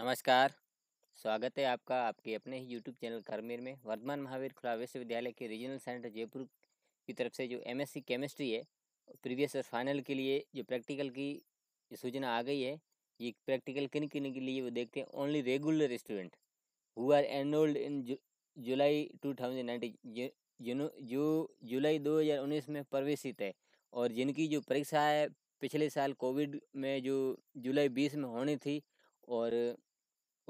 नमस्कार स्वागत है आपका आपके अपने ही यूट्यूब चैनल करमीर में वर्धमान महावीर खुला विश्वविद्यालय के रीजनल सेंटर जयपुर की तरफ से जो एमएससी केमिस्ट्री है प्रीवियस और फाइनल के लिए जो प्रैक्टिकल की सूचना आ गई है ये प्रैक्टिकल किन किन के लिए वो देखते हैं only regular student who are enrolled in July two thousand जो जुलाई दो हज़ार उन्नीस में प्रवेशित है और जिनकी जो परीक्षा है पिछले साल कोविड में जो जुलाई बीस में होनी थी और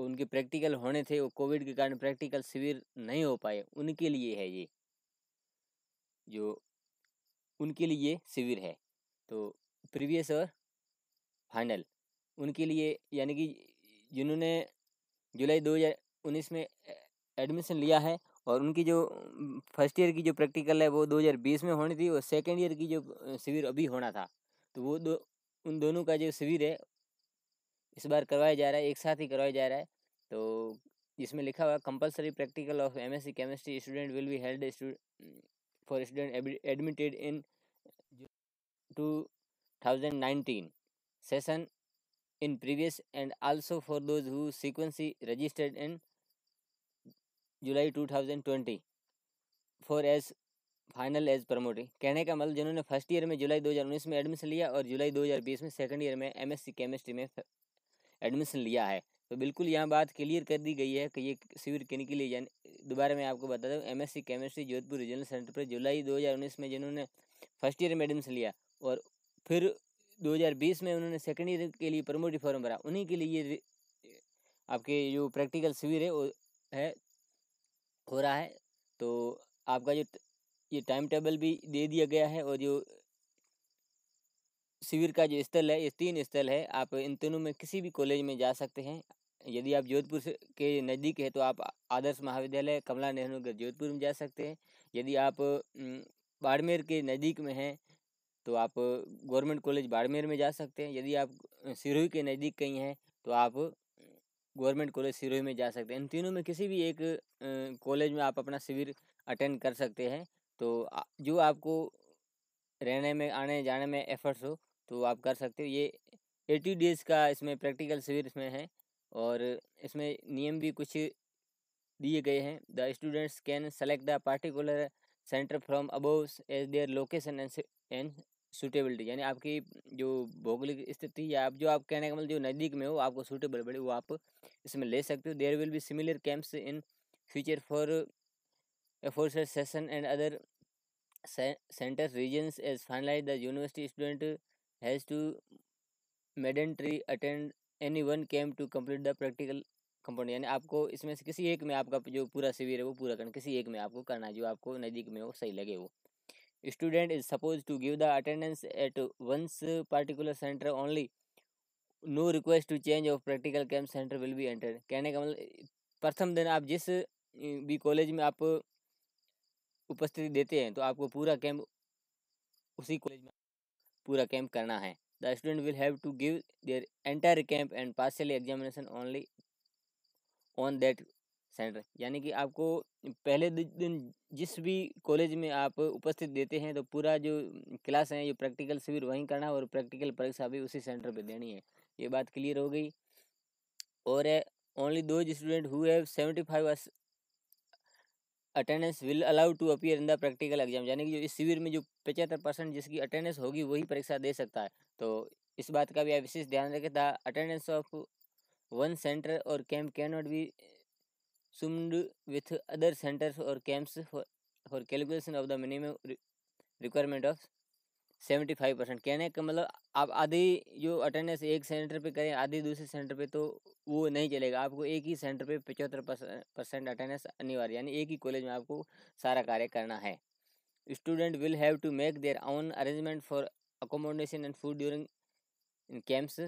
उनके प्रैक्टिकल होने थे वो कोविड के कारण प्रैक्टिकल शिविर नहीं हो पाए उनके लिए है ये जो उनके लिए ये शिविर है तो प्रीवियस और फाइनल उनके लिए यानी कि जिन्होंने जुलाई 2019 में एडमिशन लिया है और उनकी जो फर्स्ट ईयर की जो प्रैक्टिकल है वो 2020 में होनी थी और सेकेंड ईयर की जो शिविर अभी होना था तो वो दो उन दोनों का जो शिविर है इस बार करवाया जा रहा है एक साथ ही करवाया जा रहा है तो इसमें लिखा हुआ compulsory practical of M S C chemistry student will be held for student admitted in two thousand nineteen session in previous and also for those who sequency registered in July two thousand twenty for as final as promoting कहने का मतलब जिन्होंने first year में जुलाई दो हज़ार उन्नीस में admission लिया और जुलाई दो हजार बीस में सेकेंड ईयर में एमएससी केमिस्ट्री में एडमिशन लिया है तो बिल्कुल यहाँ बात क्लियर कर दी गई है कि ये शिविर किन के लिए दोबारा मैं आपको बता दूँ M chemistry Jodhpur regional centre पर जुलाई दो में जिन्होंने फर्स्ट ईयर में एडमिशन लिया और फिर 2020 में उन्होंने सेकेंड ईयर के लिए प्रमोटी फॉर्म भरा उन्हीं के लिए ये आपके जो प्रैक्टिकल शिविर है वो है हो रहा है तो आपका जो ये टाइम टेबल भी दे दिया गया है और जो शिविर का जो स्थल है ये तीन स्थल है आप इन तीनों में किसी भी कॉलेज में जा सकते हैं यदि आप जोधपुर के नज़दीक है तो आप आदर्श महाविद्यालय कमला नेहरू नगर जोधपुर में जा सकते हैं यदि आप बाड़मेर के नज़दीक में हैं तो आप गवर्नमेंट कॉलेज बाड़मेर में जा सकते हैं यदि आप सिरोही के नज़दीक कहीं हैं तो आप गवर्नमेंट कॉलेज सिरोही में जा सकते हैं इन तीनों में किसी भी एक कॉलेज में आप अपना शिविर अटेंड कर सकते हैं तो जो आपको रहने में आने जाने में एफर्ट्स हो तो आप कर सकते हो ये एटी डेज़ का इसमें प्रैक्टिकल शिविर इसमें है और इसमें नियम भी कुछ दिए गए हैं the students can select the particular centre from above as their location and and suitability यानी आपकी जो भौगोलिक स्थिति या आप जो आप कहने का मतलब जो नज़दीक में हो आपको सूटेबल पड़े वो आप इसमें ले सकते हो there will be similar camps in future for afore session and other centre region as finalise the university student has to mandatory attend any one camp to complete the practical component यानी आपको इसमें से किसी एक में आपका जो पूरा शिविर है वो पूरा करना किसी एक में आपको करना है जो आपको नज़दीक में हो सही लगे वो student is suppose to give the attendance at one's particular centre only no request to change of practical camp centre will be enter कहने का मतलब प्रथम दिन आप जिस भी कॉलेज में आप उपस्थिति देते हैं तो आपको पूरा कैंप उसी कॉलेज में पूरा कैंप करना है the student will have to give their entire camp and partial examination only on that centre यानी कि आपको पहले दिन जिस भी कॉलेज में आप उपस्थित देते हैं तो पूरा जो क्लास है ये प्रैक्टिकल शिविर वहीं करना है और प्रैक्टिकल परीक्षा भी उसी सेंटर पे देनी है ये बात क्लियर हो गई और only those student who have seventy five attendance will allow to appear in the practical exam यानी कि जो इस शिविर में जो पचहत्तर परसेंट जिसकी अटेंडेंस होगी वही परीक्षा दे सकता है तो इस बात का भी आप विशेष ध्यान रखें था अटेंडेंस ऑफ वन सेंटर और camp can not be summed with other centres और camps for calculation of the minimum requirement of seventy five percent कहने का मतलब आप आधी जो अटेंडेंस एक सेंटर पे करें आधी दूसरे सेंटर पे तो वो नहीं चलेगा आपको एक ही सेंटर पे पचहत्तर परसेंट अटेंडेंस अनिवार्य यानी एक ही कॉलेज में आपको सारा कार्य करना है student will have to make their own arrangement for accommodation and food camps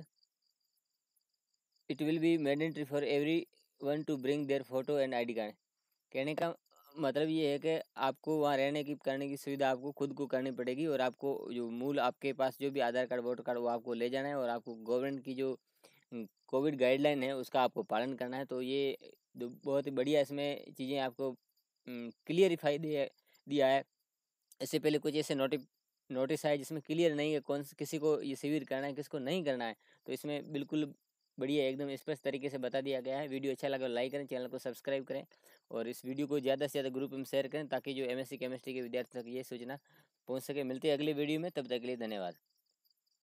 it will be will for every one to bring their photo and I D card कहने का मतलब ये है कि आपको वहाँ रहने की करने की सुविधा आपको खुद को करनी पड़ेगी और आपको जो मूल आपके पास जो भी आधार कार्ड वोटर कार्ड वो आपको ले जाना है और आपको गवर्नमेंट की जो कोविड गाइडलाइन है उसका आपको पालन करना है तो ये जो बहुत ही बढ़िया इसमें चीज़ें आपको क्लियरिफाई दिया है इससे पहले कुछ ऐसे नोटिफ नोटिस आए जिसमें क्लियर नहीं है कौन किसी को ये शिविर करना है किसको नहीं करना है तो इसमें बिल्कुल बढ़िया एकदम स्पष्ट तरीके से बता दिया गया है वीडियो अच्छा लगा तो लाइक करें चैनल को सब्सक्राइब करें और इस वीडियो को ज़्यादा से ज़्यादा ग्रुप में शेयर करें ताकि जो एमएससी केमिस्ट्री के विद्यार्थी तक ये सूचना पहुँच सके मिलते हैं अगले वीडियो में तब तक के लिए धन्यवाद